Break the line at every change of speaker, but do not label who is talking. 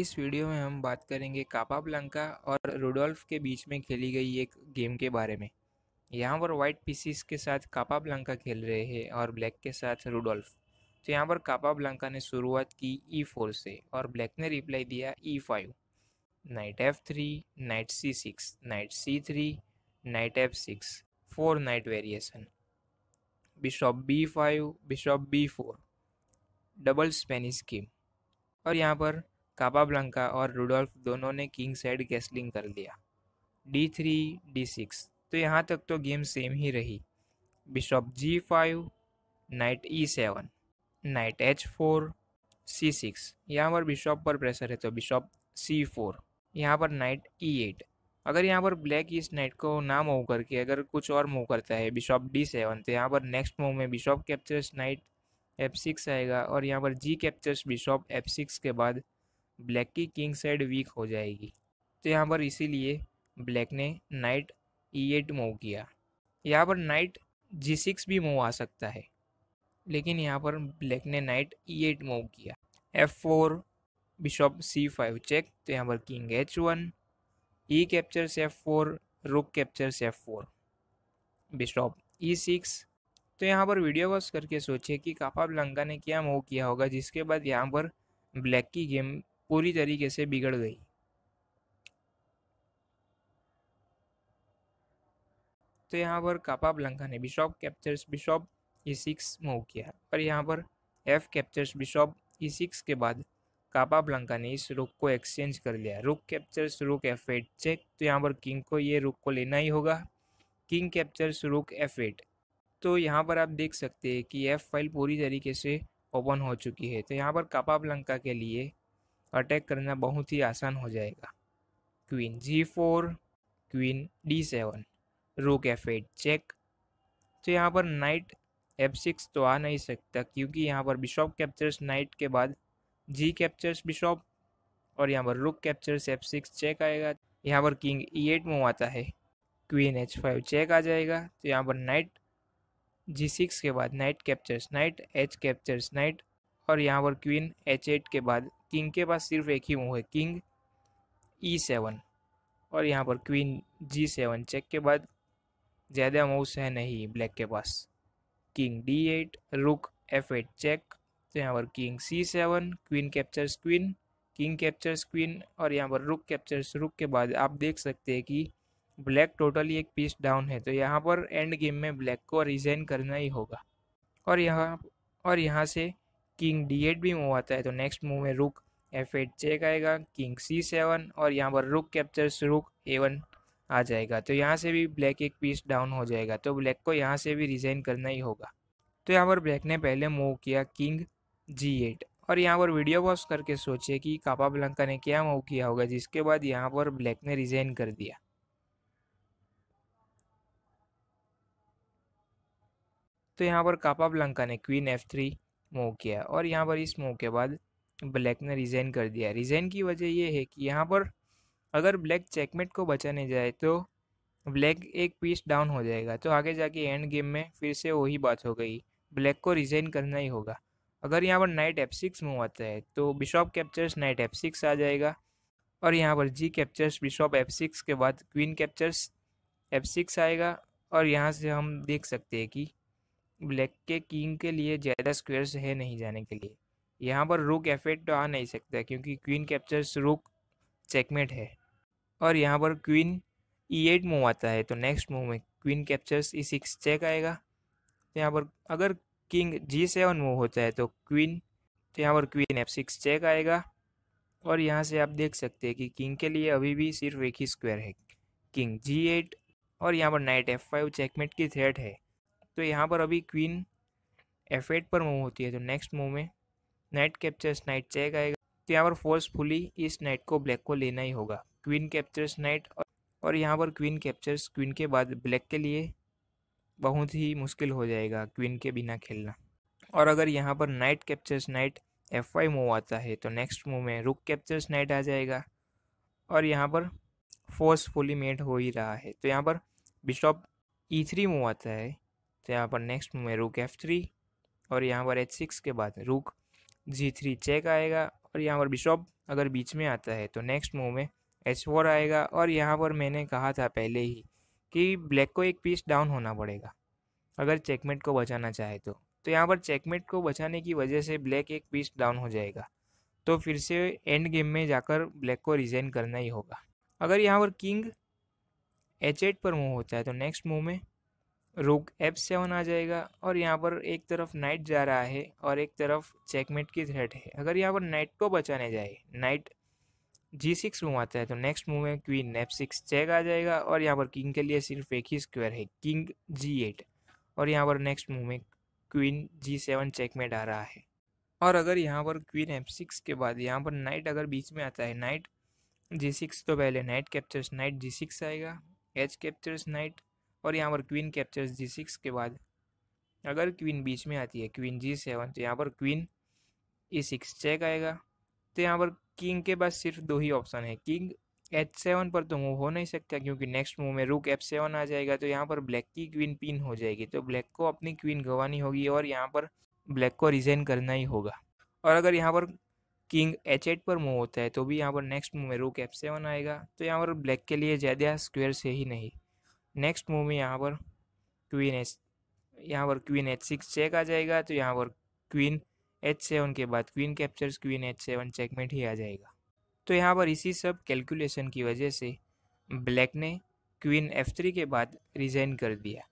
इस वीडियो में हम बात करेंगे कापा ब्लंका और रूडोल्फ के बीच में खेली गई एक गेम के बारे में यहाँ पर वाइट पीसीस के साथ कापा ब्लंका खेल रहे हैं और ब्लैक के साथ रूडोल्फ तो यहाँ पर कापा ब्लंका ने शुरुआत की ई e फोर से और ब्लैक ने रिप्लाई दिया E five knight F three knight C six knight C three knight F six four knight variation bishop B five bishop B four double Spanish game और यहाँ पर कापाब्लंका और रूडोल्फ दोनों ने किंग साइड गैसलिंग कर लिया डी थ्री डी सिक्स तो यहाँ तक तो गेम सेम ही रही bishop G five knight E seven knight H four C six यहाँ पर बिशॉप पर प्रेशर है तो बिशॉप सी फोर यहाँ पर नाइट ई एट अगर यहाँ पर ब्लैक इस नाइट को ना मूव करके अगर कुछ और मूव करता है बिशॉप डी सेवन तो यहाँ पर नेक्स्ट मूव में bishop captures knight F six आएगा और यहाँ पर G captures bishop F six के बाद ब्लैक की किंग साइड वीक हो जाएगी तो यहाँ पर इसीलिए ब्लैक ने नाइट ई एट मूव किया यहाँ पर नाइट जी सिक्स भी मूव आ सकता है लेकिन यहाँ पर ब्लैक ने नाइट ई एट मूव किया F four bishop C five check तो यहाँ पर king H one E capture से एफ फोर रुक कैप्चर से F four bishop E six तो यहाँ पर वीडियो वॉच करके सोचिए कि कापा ब्लंका ने क्या मूव किया होगा जिसके बाद यहाँ पर ब्लैक की गेम पूरी तरीके से बिगड़ गई तो यहाँ पर कापा ब्लंका ने bishop captures bishop E e six move किया पर यहाँ पर F captures bishop E e six के बाद कापा ब्लंका ने इस रुक को एक्सचेंज कर लिया रुक captures rook F eight check तो यहाँ पर किंग को ये रुक को लेना ही होगा king captures rook F eight तो यहाँ पर आप देख सकते हैं कि एफ फाइल पूरी तरीके से ओपन हो चुकी है तो यहाँ पर कापा ब्लंका के लिए अटैक करना बहुत ही आसान हो जाएगा queen G four queen D seven rook F eight check तो यहाँ पर नाइट एफ सिक्स तो आ नहीं सकता क्योंकि यहाँ पर बिशॉप कैप्चर्स नाइट के बाद जी कैप्चर्स बिशॉप और यहाँ पर रुक कैप्चर्स एफ सिक्स चेक आएगा यहाँ पर किंग ई एट मूव आता है क्वीन एच फाइव चेक आ जाएगा तो यहाँ पर नाइट जी सिक्स के बाद knight captures knight H captures knight और यहाँ पर क्वीन एच एट के बाद किंग के पास सिर्फ एक ही मूव है किंग ई सेवन और यहाँ पर क्वीन जी सेवन चेक के बाद ज़्यादा मूव्स है नहीं ब्लैक के पास king D eight rook F eight check तो यहाँ पर king C seven queen captures queen king captures queen और यहाँ पर रुक कैप्चर्स रुक के बाद आप देख सकते हैं कि ब्लैक टोटली एक पीस डाउन है तो यहाँ पर एंड गेम में ब्लैक को रिजाइन करना ही होगा और यहाँ और यहाँ से किंग डी एट भी मूव आता है तो नेक्स्ट मूव में रुक एफ एट चेक आएगा किंग सी सेवन और यहाँ पर रुक कैप्चर रुक ए वन आ जाएगा तो यहाँ से भी ब्लैक एक पीस डाउन हो जाएगा तो ब्लैक को यहाँ से भी रिजाइन करना ही होगा तो यहाँ पर ब्लैक ने पहले मूव किया किंग जी एट और यहाँ पर वीडियो पॉज करके सोचे कि कापा ब्लंका ने क्या मूव किया होगा जिसके बाद यहाँ पर ब्लैक ने रिजाइन कर दिया तो यहाँ पर कापा ब्लंका ने क्वीन एफ थ्री मूव किया और यहाँ पर इस मूव के बाद ब्लैक ने रिज़ाइन कर दिया रिज़ाइन की वजह यह है कि यहाँ पर अगर ब्लैक चेकमेट को बचाने जाए तो ब्लैक एक पीस डाउन हो जाएगा तो आगे जाके एंड गेम में फिर से वही बात हो गई ब्लैक को रिज़ाइन करना ही होगा अगर यहाँ पर नाइट एफ सिक्स मूव आता है तो bishop captures knight F six आ जाएगा और यहाँ पर G captures bishop F six के बाद क्वीन कैप्चर्स एफ सिक्स आएगा और यहाँ से हम देख सकते हैं कि ब्लैक के किंग के लिए ज़्यादा स्क्वेयर्स है नहीं जाने के लिए यहाँ पर रुक एफेक्ट तो आ नहीं सकता क्योंकि क्वीन कैप्चर्स रुक चेकमेट है और यहाँ पर क्वीन ई एट मूव आता है तो नेक्स्ट मूव में queen captures E six check आएगा तो यहाँ पर अगर किंग जी सेवन मूव होता है तो क्वीन तो यहाँ पर क्वीन एफ सिक्स चेक आएगा और यहाँ से आप देख सकते हैं कि किंग के लिए अभी भी सिर्फ एक ही स्क्वायर है किंग जी एट और यहाँ पर नाइट एफ फाइव चेकमेट की थ्रेट है तो यहाँ पर अभी क्वीन एफ एट पर मूव होती है तो नेक्स्ट मूव में नाइट कैप्चर्स नाइट चेक आएगा तो यहाँ पर फोर्सफुली इस नाइट को ब्लैक को लेना ही होगा क्वीन कैप्चर्स नाइट और यहाँ पर क्वीन कैप्चर्स क्वीन के बाद ब्लैक के लिए बहुत ही मुश्किल हो जाएगा क्वीन के बिना खेलना और अगर यहाँ पर knight captures knight F Y move आता है तो नेक्स्ट मूव में रुक कैप्चर्स नाइट आ जाएगा और यहाँ पर फोर्सफुली मेट हो ही रहा है तो यहाँ पर बिशॉप ई थ्री मूव आता है तो यहाँ पर नेक्स्ट मूव में रूक एफ थ्री और यहाँ पर एच सिक्स के बाद रूक जी थ्री चेक आएगा और यहाँ पर बिशॉप अगर बीच में आता है तो नेक्स्ट मूव में एच फोर आएगा और यहाँ पर मैंने कहा था पहले ही कि ब्लैक को एक पीस डाउन होना पड़ेगा अगर चेकमेट को बचाना चाहे तो तो यहाँ पर चेकमेट को बचाने की वजह से ब्लैक एक पीस डाउन हो जाएगा तो फिर से एंड गेम में जाकर ब्लैक को रिजाइन करना ही होगा अगर यहाँ पर किंग एच एट पर मूव होता है तो नेक्स्ट मूव में रोक एफ सेवन आ जाएगा और यहाँ पर एक तरफ नाइट जा रहा है और एक तरफ चेकमेट की थ्रेट है अगर यहाँ पर नाइट को बचाने जाए नाइट जी सिक्स मूव आता है तो नेक्स्ट मूव में क्वीन एफ सिक्स चेक आ जाएगा और यहाँ पर किंग के लिए सिर्फ एक ही स्क्वायर है किंग जी एट और यहाँ पर नेक्स्ट मूव में क्वीन जी सेवन चेकमेट आ रहा है और अगर यहाँ पर क्वीन एफ सिक्स के बाद यहाँ पर नाइट अगर बीच में आता है नाइट जी सिक्स तो पहले knight captures knight G six आएगा एच कैप्चर्स नाइट और यहाँ पर क्वीन कैप्चर्स जी सिक्स के बाद अगर क्वीन बीच में आती है क्वीन जी सेवन तो यहाँ पर क्वीन ए सिक्स चेक आएगा तो यहाँ पर किंग के पास सिर्फ दो ही ऑप्शन है किंग एच सेवन पर तो मूव हो नहीं सकता क्योंकि नेक्स्ट मूव में रुक एफ सेवन आ जाएगा तो यहाँ पर ब्लैक की क्वीन पिन हो जाएगी तो ब्लैक को अपनी क्वीन गंवानी होगी और यहाँ पर ब्लैक को रिजाइन करना ही होगा और अगर यहाँ पर किंग एच एट पर मूव होता है तो भी यहाँ पर नेक्स्ट मूव में रुक एफ सेवन आएगा तो यहाँ पर ब्लैक के लिए ज़्यादा स्क्वेयर से ही नहीं नेक्स्ट मूवी यहाँ पर क्वीन एच यहाँ पर क्वीन एच सिक्स चेक आ जाएगा तो यहाँ पर क्वीन एच सेवन के बाद queen captures queen H seven checkmate ही आ जाएगा तो यहाँ पर इसी सब कैलकुलेशन की वजह से ब्लैक ने क्वीन एफ थ्री के बाद रिजाइन कर दिया